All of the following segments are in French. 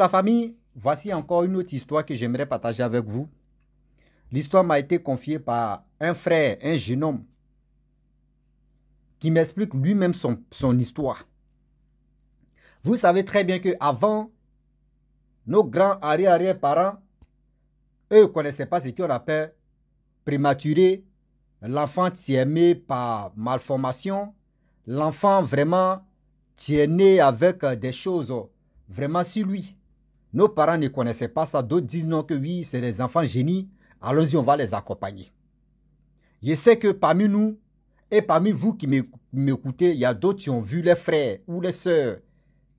la famille, voici encore une autre histoire que j'aimerais partager avec vous. L'histoire m'a été confiée par un frère, un jeune homme, qui m'explique lui-même son, histoire. Vous savez très bien que avant, nos grands arrière-arrière-parents, eux ne connaissaient pas ce qu'on appelle prématuré, l'enfant tient est par malformation, l'enfant vraiment tient né avec euh, des choses euh, vraiment sur lui. Nos parents ne connaissaient pas ça. D'autres disent non que oui, c'est des enfants génies. Allons-y, on va les accompagner. Je sais que parmi nous et parmi vous qui m'écoutez, il y a d'autres qui ont vu les frères ou les sœurs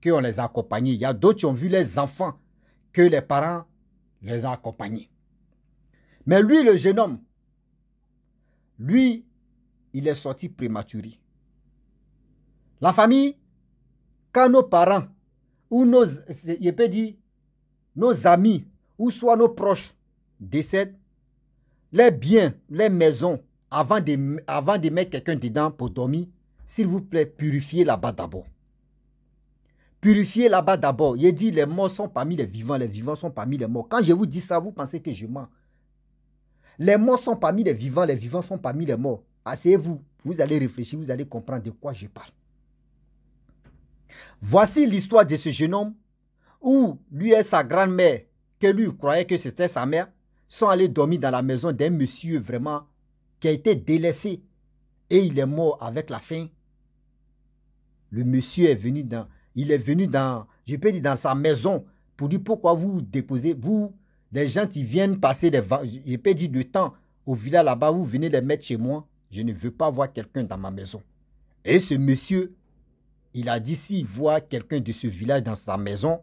qui ont les accompagnés. Il y a d'autres qui ont vu les enfants que les parents les ont accompagnés. Mais lui, le jeune homme, lui, il est sorti prématuré. La famille, quand nos parents ou nos, je peux dire, nos amis ou soit nos proches décèdent, les biens, les maisons, avant de, avant de mettre quelqu'un dedans pour dormir, s'il vous plaît, purifiez là-bas d'abord. Purifiez là-bas d'abord. Il dit, les morts sont parmi les vivants, les vivants sont parmi les morts. Quand je vous dis ça, vous pensez que je mens. Les morts sont parmi les vivants, les vivants sont parmi les morts. Asseyez-vous, vous allez réfléchir, vous allez comprendre de quoi je parle. Voici l'histoire de ce jeune homme où lui et sa grand-mère, que lui croyait que c'était sa mère, sont allés dormir dans la maison d'un monsieur vraiment qui a été délaissé et il est mort avec la faim. Le monsieur est venu dans, il est venu dans, J'ai peux dans sa maison pour dire pourquoi vous déposez, vous, les gens qui viennent passer des, je peux dire du temps au village là-bas, vous venez les mettre chez moi, je ne veux pas voir quelqu'un dans ma maison. Et ce monsieur, il a dit s'il voit quelqu'un de ce village dans sa maison,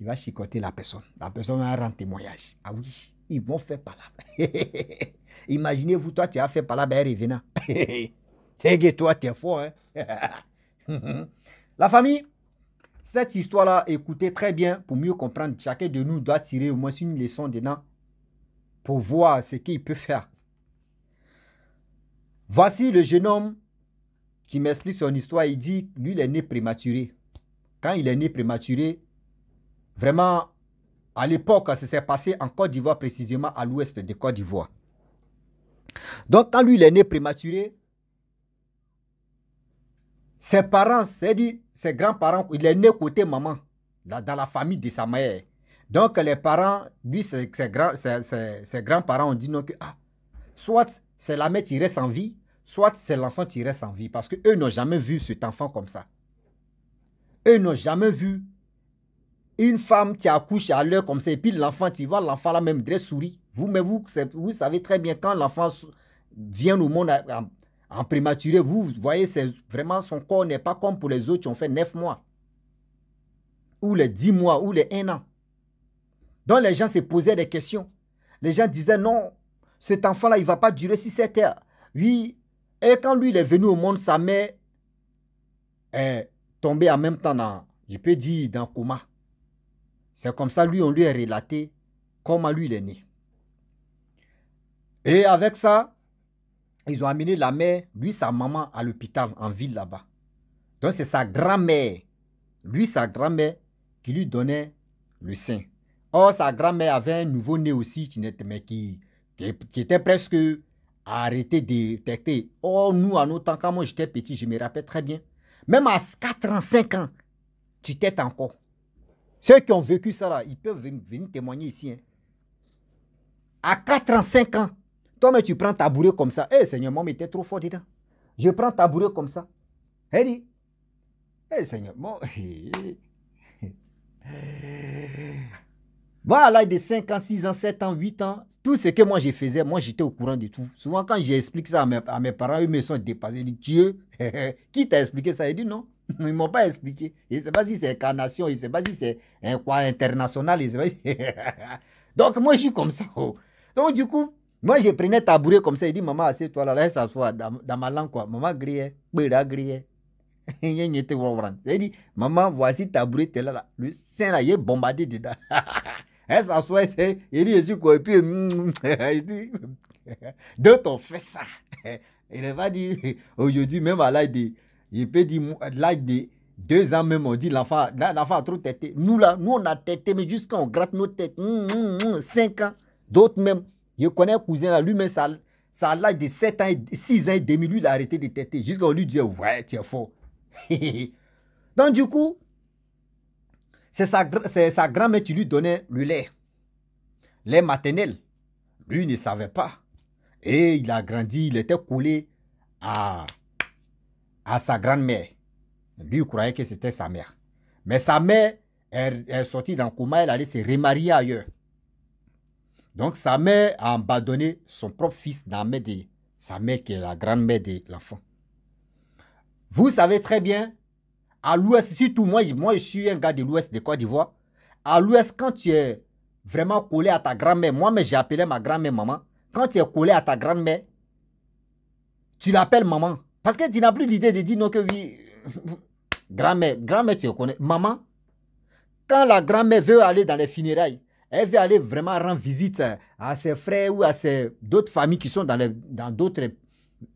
il va chicoter la personne. La personne va rendre témoignage. Ah oui, ils vont faire là. Imaginez-vous, toi, tu as fait palabre et revenant. T'es que toi, tu es fort. Hein. la famille, cette histoire-là, écoutez très bien pour mieux comprendre. Chacun de nous doit tirer au moins une leçon dedans pour voir ce qu'il peut faire. Voici le jeune homme qui m'explique son histoire. Il dit, lui, il est né prématuré. Quand il est né prématuré, Vraiment, à l'époque, ça s'est passé en Côte d'Ivoire, précisément à l'ouest de Côte d'Ivoire. Donc, quand lui, il est né prématuré, ses parents, c'est-à-dire ses grands-parents, il est né côté maman, dans la famille de sa mère. Donc, les parents, lui, ses, grands-parents ont dit que, ah, soit c'est la mère qui reste en vie, soit c'est l'enfant qui reste en vie, parce qu'eux n'ont jamais vu cet enfant comme ça. Eux n'ont jamais vu une femme, qui accouche à l'heure comme ça, et puis l'enfant, tu vois, l'enfant là même, dresse sourit. Vous, mais vous, vous savez très bien, quand l'enfant vient au monde euh, en, prématuré, vous voyez, c'est vraiment son corps n'est pas comme pour les autres qui ont fait neuf mois, ou les dix mois, ou les un an. Donc les gens se posaient des questions. Les gens disaient, non, cet enfant-là, il ne va pas durer si sept heures. Oui, et quand lui, il est venu au monde, sa mère est tombée en même temps dans, je peux dire, dans le coma. C'est comme ça, lui, on lui a relaté comment lui, il est né. Et avec ça, ils ont amené la mère, lui, sa maman, à l'hôpital, en ville là-bas. Donc, c'est sa grand-mère, lui, sa grand-mère, qui lui donnait le sein. Or, sa grand-mère avait un nouveau-né aussi, mais qui, qui, était presque arrêté de détecter. Or, nous, en autant temps, quand moi j'étais petit, je me rappelle très bien. Même à 4 ans, 5 ans, tu t'es encore. Ceux qui ont vécu ça, là, ils peuvent venir, témoigner ici. Hein. À 4 ans, 5 ans, toi, mais tu prends ta bourrée comme ça. Eh, Seigneur, moi, était trop fort dedans. Je prends ta bourrée comme ça. Elle eh, dit, eh, Seigneur, moi... Bon, eh, eh. à l'âge de 5 ans, 6 ans, 7 ans, 8 ans, tout ce que moi je faisais, moi j'étais au courant de tout. Souvent quand j'explique ça à mes, à mes, parents, ils me sont dépassés. Ils disent, Dieu, qui t'a expliqué ça Ils disent non. Ils ne m'ont pas expliqué. Je ne sais pas si c'est incarnation, je ne sais pas si c'est un quoi international, pas Donc, moi, je suis comme ça. Oh. Donc, du coup, moi, je prenais tabouret comme ça. Il dit, maman, assieds-toi là, là, elle s'assoit dans, ma langue, quoi. Maman grillait, Béla grillé. Il dit, maman, voici tabouret, là, là. Le sein, là, il est bombardé dedans. elle s'assoit, il dit, je suis quoi. Et puis, il dit, de ton fait ça. Il va dire, aujourd'hui, même à l'aide. de il peut dire, l'âge de deux ans même, on dit, l'enfant a trop têté. Nous, là, nous, on a têté, mais jusqu'à on gratte nos têtes. Hum, hum, hum, cinq ans. D'autres même. Je connais un cousin, là, lui-même, ça, ça a l'âge de 7 ans, 6 ans et demi, lui, il a arrêté de têter. Jusqu'à on lui dit, ouais, tu es faux. Donc, du coup, c'est sa, sa grand-mère qui lui donnait le lait. Lait maternel. Lui il ne savait pas. Et il a grandi, il était collé à à sa grand-mère. Lui, croyait que c'était sa mère. Mais sa mère elle, est sortie d'un coma, elle allait se remarier ailleurs. Donc sa mère a abandonné son propre fils dans la main de sa mère, qui est la grand-mère de l'enfant. Vous savez très bien, à l'ouest, surtout moi, je suis un gars de l'ouest de Côte d'Ivoire. À l'ouest, quand tu es vraiment collé à ta grand-mère, moi mais j'ai appelé ma grand-mère maman. Quand tu es collé à ta grand-mère, tu l'appelles maman. Parce que tu n'as plus l'idée de dire non que oui. Grand-mère, grand-mère, tu reconnais, Maman, quand la grand-mère veut aller dans les funérailles, elle veut aller vraiment rendre visite à ses frères ou à ses d'autres familles qui sont dans, dans d'autres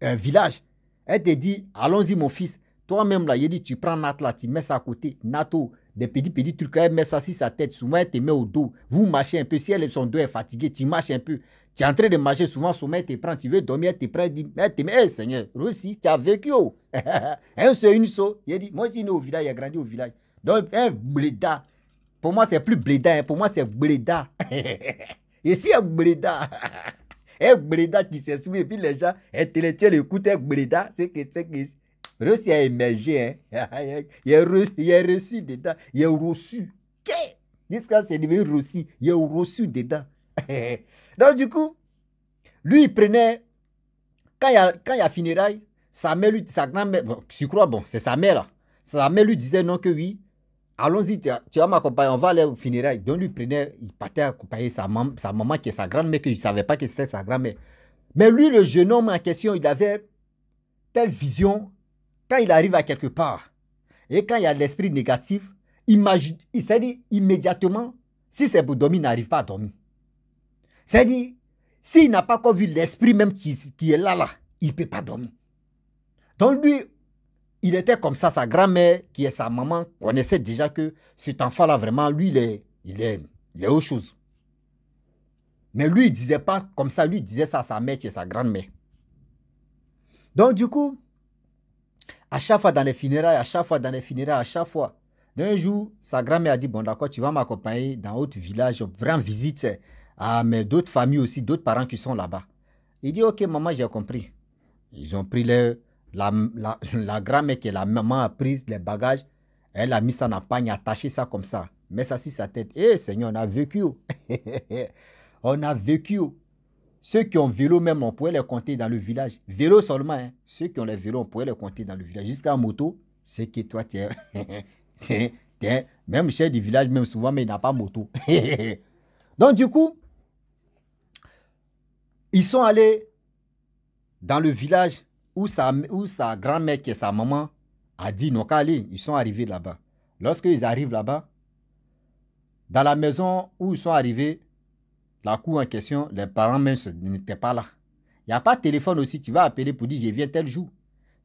euh, villages. Elle te dit, allons-y mon fils, toi-même là, il dit, tu prends Nat là, tu mets ça à côté, Nato, des petits petits trucs, elle met ça sur sa tête, souvent elle te met au dos, vous marchez un peu, si elle, son dos est fatigué, tu marches un peu, tu es en train de marcher, souvent sommeil te prend, tu veux dormir, elle te prend, elle dit, mais Seigneur, Rossi, tu as vécu, oh. un seul, une seule. Il dit, moi, je suis au village, il a grandi au village. Donc, un bléda. Pour moi, c'est plus bléda, hein. pour moi, c'est bléda. Et si un bléda. un bléda qui s'est s'exprime, et puis les gens intellectuels écoutent un bléda, c'est que, c'est que, Rossi a émergé, hein. il, a reçu, il a reçu dedans, il a reçu. Jusqu'à ce que c'est devenu Rossi, il a reçu dedans. Donc du coup, lui, il prenait, quand il y a, quand sa mère, lui, sa grand-mère, tu crois, bon, c'est sa mère là. Sa mère lui disait non que oui, allons-y, tu, vas m'accompagner, on va aller au funérailles. Donc lui, il prenait, il partait accompagner sa, sa maman qui est sa grand-mère, que je ne savais pas que c'était sa grand-mère. Mais lui, le jeune homme en question, il avait telle vision, quand il arrive à quelque part, et quand il y a l'esprit négatif, il s'est dit immédiatement, si c'est pour dormir, il n'arrive pas à dormir. C'est-à-dire, s'il n'a pas encore vu l'esprit même qui, est là, là, il ne peut pas dormir. Donc lui, il était comme ça, sa grand-mère, qui est sa maman, connaissait déjà que cet enfant-là, vraiment, lui, il est, il est, il autre chose. Mais lui, il disait pas comme ça, lui, disait ça à sa mère qui est sa grand-mère. Donc du coup, à chaque fois dans les funérailles, à chaque fois dans les funérailles, à chaque fois, d'un jour, sa grand-mère a dit, bon d'accord, tu vas m'accompagner dans un autre village, vraiment en visite ah, mais d'autres familles aussi, d'autres parents qui sont là-bas. Il dit, ok, maman, j'ai compris. Ils ont pris le, la, la, la grand-mère que la maman a prise, les bagages. Elle a mis ça dans pagne, attaché ça comme ça. Mais ça sur sa tête. Eh, Seigneur, on a vécu. on a vécu. Ceux qui ont vélo même, on pourrait les compter dans le village. Vélo seulement. Hein. Ceux qui ont les vélos, on pourrait les compter dans le village. Jusqu'à moto, c'est que toi, tu es... même chef du village, même souvent, mais il n'a pas moto. Donc, du coup, ils sont allés dans le village où sa, grand-mère, et sa maman, a dit non aller Ils sont arrivés là-bas. Lorsqu'ils arrivent là-bas, dans la maison où ils sont arrivés, la cour en question, les parents même n'étaient pas là. Il n'y a pas de téléphone aussi, tu vas appeler pour dire je viens tel jour.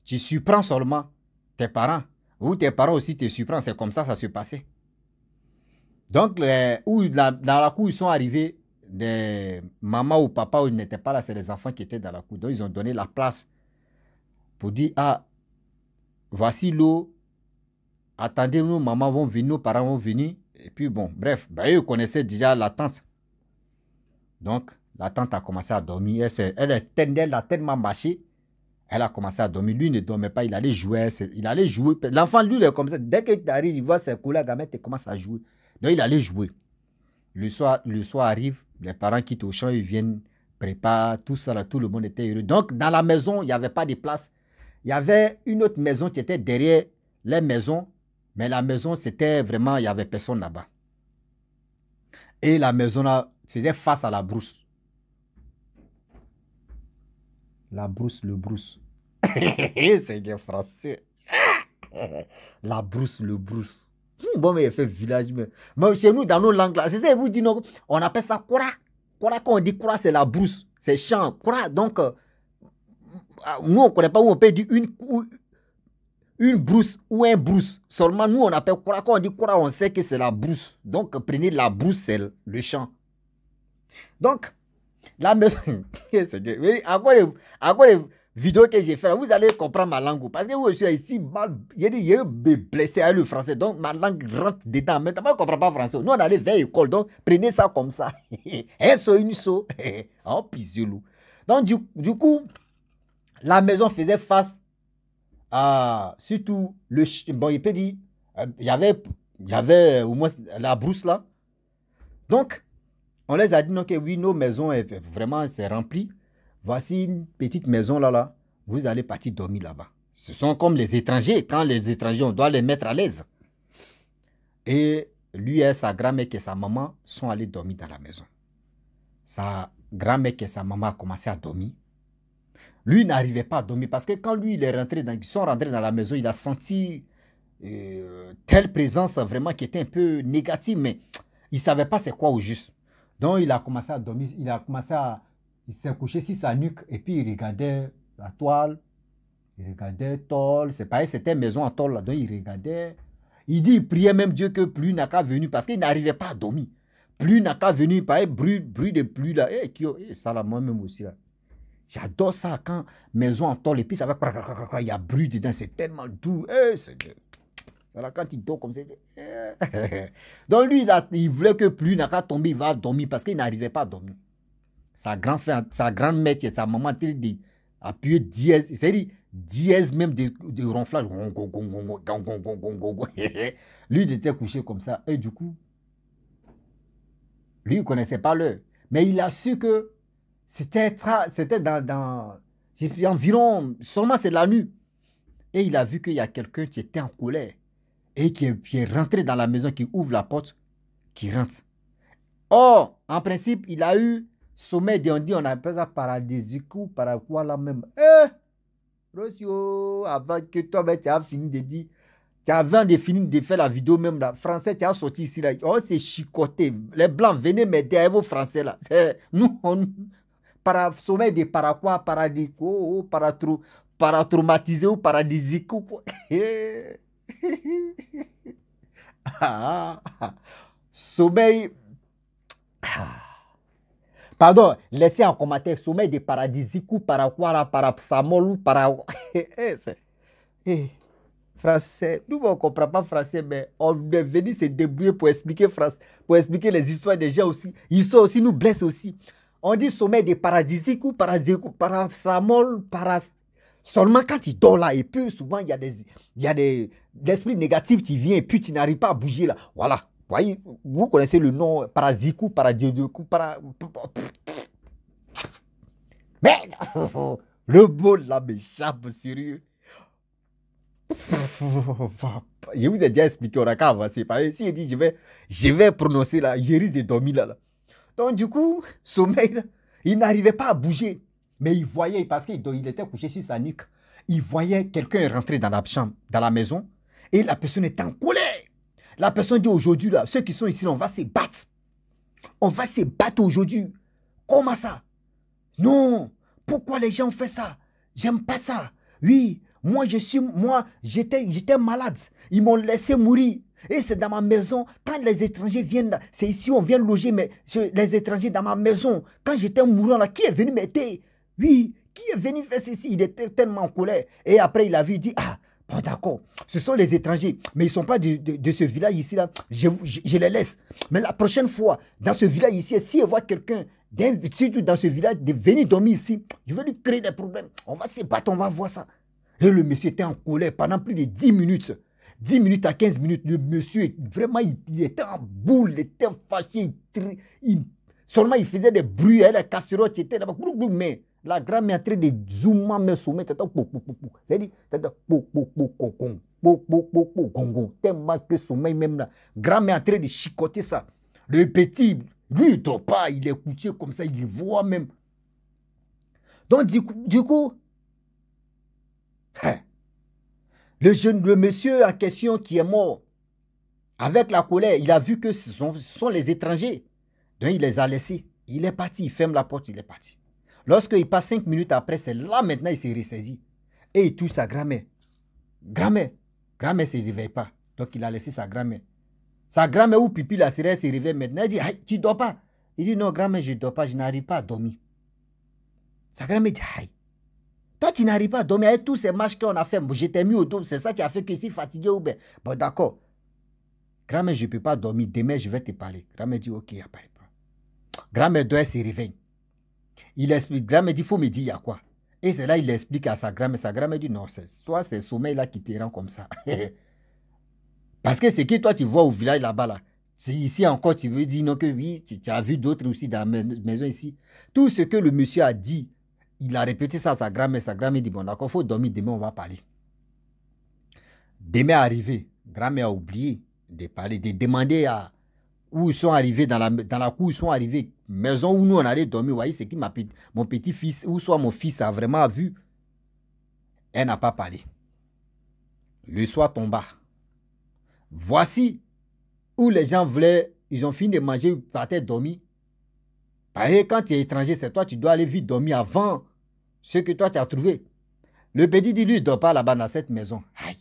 Tu surprends seulement tes parents. Ou tes parents aussi te surprennent, c'est comme ça ça se passait. Donc, où, dans la cour, ils sont arrivés, des mamans ou papa où ils n'étaient pas là, c'est les enfants qui étaient dans la cour. Donc, ils ont donné la place pour dire, ah, voici l'eau, attendez, nous maman vont venir, nos parents vont venir. Et puis, bon, bref, ben, eux connaissaient déjà la tante. Donc, la tante a commencé à dormir. Elle, elle, elle a tellement marché. Elle a commencé à dormir. Lui ne dormait pas. Il allait jouer. Il allait jouer. L'enfant, lui, il est comme ça. Dès qu'il arrive, il voit ses collègues, il commence à jouer. Donc, il allait jouer. Le soir, le soir arrive les parents quittent au champ, ils viennent, préparent, tout ça, tout le monde était heureux. Donc, dans la maison, il n'y avait pas de place. Il y avait une autre maison qui était derrière les maisons, mais la maison, c'était vraiment, il n'y avait personne là-bas. Et la maison là, faisait face à la brousse. La brousse, le brousse. C'est bien français. la brousse, le brousse bon, mais il fait village, mais. chez nous, dans nos langues, là, c'est ça, vous dit, on appelle ça quoi quoi quand on dit quoi c'est la brousse, c'est champ. quoi donc, euh, ah, nous, on ne connaît pas où on peut dire une, une brousse ou un brousse. Seulement, nous, on appelle quoi Quand on dit quoi on sait que c'est la brousse. Donc, prenez la brousse, c'est le champ. Donc, la maison. à quoi quoi vidéo que j'ai fait, vous allez comprendre ma langue. Parce que vous, je suis ici, mal, j'ai dit, j'ai blessé avec le français. Donc, ma langue rentre dedans. Maintenant, tu je ne comprends pas le français. Nous, on allait vers l'école. Donc, prenez ça comme ça. Un saut, une Oh, En pisiolou. Donc, du, coup, la maison faisait face à, surtout, le, bon, il peut dire, euh, il y avait, au moins la brousse là. Donc, on les a dit, non, que oui, nos maisons, eh, vraiment, c'est rempli voici une petite maison là-là, vous allez partir dormir là-bas. Ce sont comme les étrangers. Quand les étrangers, on doit les mettre à l'aise. Et lui et sa grand-mère et sa maman sont allés dormir dans la maison. Sa grand-mère et sa maman ont commencé à dormir. Lui n'arrivait pas à dormir parce que quand lui, il est rentré dans, ils sont rentrés dans la maison, il a senti euh, telle présence vraiment qui était un peu négative, mais il ne savait pas c'est quoi au juste. Donc il a commencé à dormir, il a commencé à il s'est couché sur sa nuque et puis il regardait la toile. Il regardait tôle. C'est pareil, c'était maison en tôle là-dedans. Il regardait. Il dit, il priait même Dieu que plus n'a qu'à venir parce qu'il n'arrivait pas à dormir. Plus n'a qu'à venir, pareil, bruit, bruit de pluie là. Et eh, eh, ça là, moi-même aussi là. J'adore ça quand maison en tôle, et puis ça va, il y a bruit dedans, c'est tellement doux. Eh, c'est alors quand il dort comme ça, eh. donc lui, il, il voulait que plus n'a qu'à tomber, il va dormir parce qu'il n'arrivait pas à dormir. Sa, grand mère sa grand mère, sa maman, elle dit dièse, c'est-à-dire dièse même de, de ronflage. Lui, il était couché comme ça. Et du coup, lui, il ne connaissait pas l'heure. Mais il a su que c'était dans, dans environ, sûrement c'est la nuit. Et il a vu qu'il y a quelqu'un qui était en colère et qui est, qui est, rentré dans la maison, qui ouvre la porte, qui rentre. Or, en principe, il a eu sommeil, on dit, on appelle ça paradisique ou par quoi là même. Eh, Rossio, avant que toi, ben, tu as fini de dire, tu avant de finir de faire la vidéo même là, français, tu as sorti ici là, on oh, s'est chicoté. Les blancs, venez m'aider vos français là. Nous, on, para, sommeil de para quoi, ou para paratraumatisé ou paradisique ou sommeil. Ah. ah, ah. ah. Pardon, laissez en commentaire sommeil de ou paraquara, ou para. Eh, eh, français, nous on ne comprend pas français, mais on est venu se débrouiller pour expliquer France, pour expliquer les histoires des gens aussi. Ils sont aussi, nous blessent aussi. On dit sommeil des paradisiques ou parapsamol, para. Seulement quand tu dort là, et puis souvent il y a des. Il y a des. L'esprit négatif qui vient et puis tu n'arrives pas à bouger là. Voilà voyez, vous connaissez le nom Parazikou, Paradiodoku, para... mais Le mot là m'échappe, sérieux. Je vous ai déjà expliqué, on a qu'à avancer. Si il dit, je vais, je vais prononcer là, il risque de dormir là, Donc du coup, sommeil, il n'arrivait pas à bouger. Mais il voyait, parce qu'il était couché sur sa nuque, il voyait quelqu'un rentrer dans la chambre, dans la maison, et la personne était en colère. La personne dit aujourd'hui, là, ceux qui sont ici, on va se battre. On va se battre aujourd'hui. Comment ça Non. Pourquoi les gens font ça J'aime pas ça. Oui, moi, je suis, moi, j'étais, malade. Ils m'ont laissé mourir. Et c'est dans ma maison. Quand les étrangers viennent, c'est ici on vient loger mais les étrangers dans ma maison. Quand j'étais mourant là, qui est venu m'aider Oui, qui est venu faire ceci Il était tellement en colère. Et après, il a vu, dit, ah, Bon, oh, d'accord. Ce sont les étrangers, mais ils ne sont pas de, ce village ici. là. Je, les laisse. Mais la prochaine fois, dans ce village ici, si elle voit quelqu'un, surtout dans ce village, de venir dormir ici, je vais lui créer des problèmes. On va se battre, on va voir ça. Et le monsieur était en colère pendant plus de 10 minutes. 10 minutes à 15 minutes, le monsieur, vraiment, il, était en boule, il était fâché. Il, seulement, il faisait des bruits, des casseroles, là, Mais la grande train de Zuma me soumet, c'est un C'est-à-dire, c'est un po, Tellement que sommeil même là. Grand est en train de chicoter ça. Le petit, lui, il dort pas, il est couché comme ça, il voit même. Donc, du coup, du coup hein, le, jeune, le monsieur en question qui est mort, avec la colère, il a vu que ce sont, ce sont les étrangers. Donc, il les a laissés. Il est parti, il ferme la porte, il est parti. Lorsqu'il passe cinq minutes après, c'est là maintenant il s'est ressaisi. Et il touche sa grand-mère. Grand-mère. Grand-mère ne se réveille pas. Donc il a laissé sa grand-mère. Sa grand-mère ou pipi la sirène se réveille maintenant. Elle dit, tu ne dors pas. Il dit, non, grand-mère, je ne dors pas, je n'arrive pas à dormir. Sa grand-mère dit, aïe. toi, tu n'arrives pas à dormir avec tous ces matchs qu'on a fait. J'étais t'ai mis au dos, c'est ça qui a fait que je suis fatigué ou Bon, d'accord. Grand-mère, je ne peux pas dormir. Demain, je vais te parler. Grand-mère dit, ok, il n'y a pas de problème. Grand-mère doit se réveiller. Il explique, grand-mère dit, il faut me dire, il y a quoi Et c'est là il explique à sa grand-mère. Sa grand-mère dit, non, c'est Toi, c'est le sommeil-là qui te rend comme ça. Parce que c'est que toi, tu vois au village là-bas, là, ici encore, tu veux dire non que oui, tu, as vu d'autres aussi dans la maison ici. Tout ce que le monsieur a dit, il a répété ça à sa grand-mère. Sa grand-mère dit, bon, d'accord, il faut dormir, demain, on va parler. Demain arrivé, grand a oublié de parler, de demander à, où ils sont arrivés, dans la, dans la cour, ils sont arrivés, maison où nous on allait dormir, vous voyez qui qui mon petit-fils, ou soit mon fils a vraiment vu. Elle n'a pas parlé. Le soir tomba. Voici où les gens voulaient, ils ont fini de manger, ils partaient dormir. Pareil, quand tu es étranger, c'est toi, tu dois aller vite dormir avant ce que toi tu as trouvé. Le petit dit, lui, ne dort pas là-bas dans cette maison. Aïe.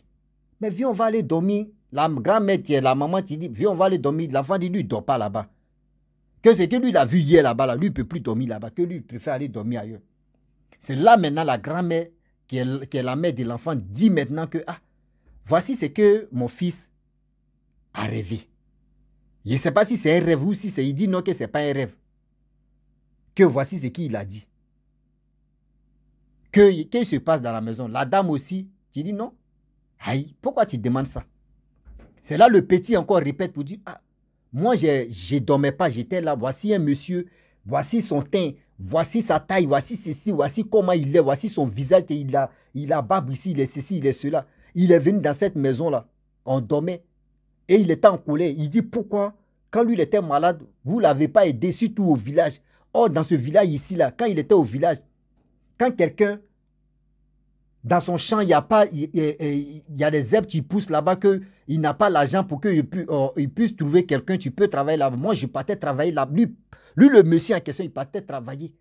Mais viens, on va aller dormir la grand-mère qui est la maman qui dit, viens, on va aller dormir. L'enfant dit, lui, il dort pas là-bas. Que ce que lui, l'a a vu hier là-bas, là, lui, il ne peut plus dormir là-bas, que lui, il préfère aller dormir ailleurs. C'est là maintenant la grand-mère qui est, la mère de l'enfant dit maintenant que, ah, voici ce que mon fils a rêvé. Je ne sais pas si c'est un rêve ou si c'est, il dit non que ce n'est pas un rêve. Que voici ce qu'il a dit. Que, qui se passe dans la maison. La dame aussi, tu dis non. Aïe, pourquoi tu demandes ça c'est là le petit encore répète pour dire, ah, moi je ne dormais pas, j'étais là, voici un monsieur, voici son teint, voici sa taille, voici ceci, voici comment il est, voici son visage, il a, il a barbe ici, il est ceci, il est cela. Il est venu dans cette maison-là, on dormait, et il était en colère. Il dit, pourquoi, quand lui il était malade, vous ne l'avez pas aidé, surtout au village. Or, dans ce village ici-là, quand il était au village, quand quelqu'un dans son champ, il y a pas, il, y a des herbes qui poussent là-bas que il n'a pas l'argent pour qu'il puisse, euh, puisse, trouver quelqu'un. Tu peux travailler là. -bas. Moi, je partais travailler là. bas lui, le monsieur en question, il partait travailler.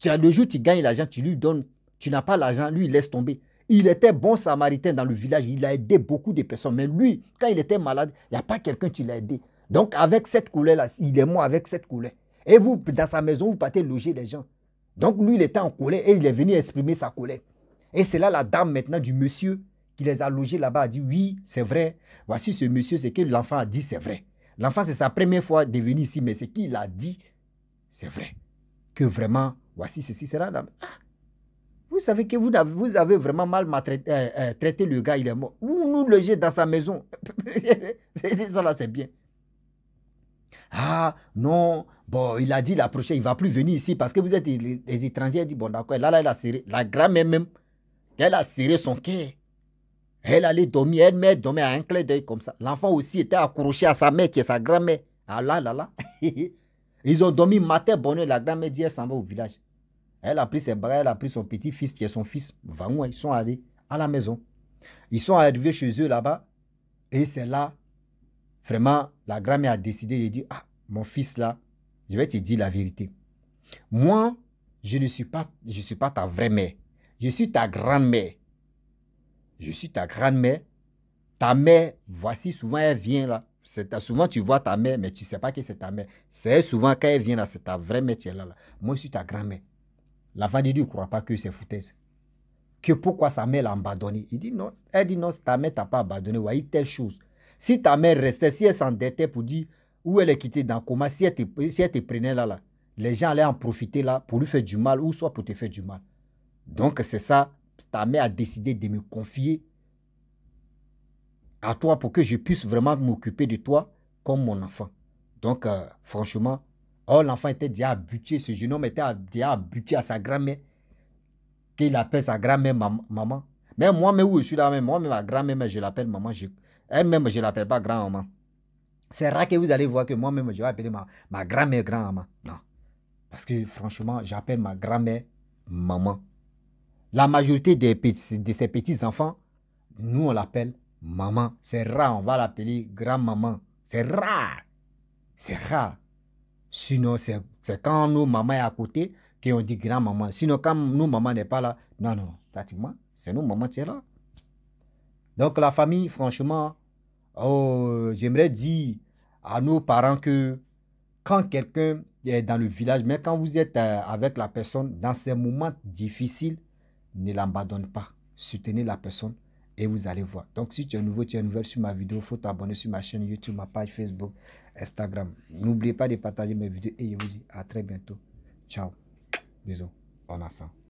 Tu as le jour, tu gagnes l'argent, tu lui donnes. Tu n'as pas l'argent, lui, il laisse tomber. Il était bon samaritain dans le village. Il a aidé beaucoup de personnes. Mais lui, quand il était malade, il n'y a pas quelqu'un qui l'a aidé. Donc, avec cette couleur-là, il est mort avec cette couleur. Et vous, dans sa maison, vous partez loger les gens. Donc, lui, il était en colère et il est venu exprimer sa colère. Et c'est là la dame maintenant du monsieur qui les a logés là-bas a dit oui, c'est vrai. Voici ce monsieur, c'est que l'enfant a dit, c'est vrai. L'enfant, c'est sa première fois de venir ici, mais ce qu'il a dit, c'est vrai. Que vraiment, voici ceci, c'est la Ah, vous savez que vous avez, vous avez vraiment mal euh, euh, traité le gars, il est mort. Vous nous logez dans sa maison. c'est ça là, c'est bien. Ah non, bon, il a dit la prochaine, il ne va plus venir ici parce que vous êtes des étrangers. Il dit, bon, d'accord, là, là, serré. la grand même elle a serré son cœur. Elle allait dormir, elle même dormait à un clin d'œil comme ça. L'enfant aussi était accroché à sa mère qui est sa grand-mère. Ah là là là. Ils ont dormi matin, bonheur. La grand-mère dit, elle s'en va au village. Elle a pris ses bras, elle a pris son petit-fils qui est son fils. Va où Ils sont allés à la maison. Ils sont arrivés chez eux là-bas. Et c'est là, vraiment, la grand-mère a décidé de dire, ah, mon fils là, je vais te dire la vérité. Moi, je ne suis pas, je suis pas ta vraie mère. Je suis ta grand-mère. Je suis ta grand-mère. Ta mère, voici, souvent elle vient là. souvent tu vois ta mère, mais tu ne sais pas que c'est ta mère. C'est souvent quand elle vient là, c'est ta vraie mère qui est là, là. Moi, je suis ta grand-mère. La femme dit, ne croit pas que c'est foutaise. Que pourquoi sa mère l'a abandonné Il dit non. Elle dit non, ta mère t'a pas abandonné. Voyez telle chose. Si ta mère restait, si elle s'endettait pour dire où elle est quittée, dans coma, si elle te, prenait là, les gens allaient en profiter là pour lui faire du mal ou soit pour te faire du mal. Donc, c'est ça. Ta mère a décidé de me confier à toi pour que je puisse vraiment m'occuper de toi comme mon enfant. Donc, euh, franchement, oh, l'enfant était déjà buté, ce jeune homme était déjà buté à sa grand-mère, qu'il appelle sa grand-mère maman. Mais moi-même, où je suis là, même, moi-même, ma grand-mère, je l'appelle maman. elle-même, je ne l'appelle pas grand-maman. C'est rare que vous allez voir que moi-même, je vais appeler ma, ma grand-mère grand-maman. Non. Parce que franchement, j'appelle ma grand-mère maman. La majorité de ces petits-enfants, nous, on l'appelle maman. C'est rare, on va l'appeler grand-maman. C'est rare. C'est rare. Sinon, c'est quand nos mamans sont à côté qu'on dit grand-maman. Sinon, quand nos mamans n'est pas là, non, non, pratiquement, c'est nos mamans qui sont là. Donc, la famille, franchement, oh, j'aimerais dire à nos parents que quand quelqu'un est dans le village, mais quand vous êtes euh, avec la personne dans ces moments difficiles, ne l'abandonne pas. Soutenez la personne et vous allez voir. Donc, si tu es nouveau, tu es nouvelle sur ma vidéo, faut t'abonner sur ma chaîne YouTube, ma page Facebook, Instagram. N'oubliez pas de partager mes vidéos et je vous dis à très bientôt. Ciao. Bisous. On a ça.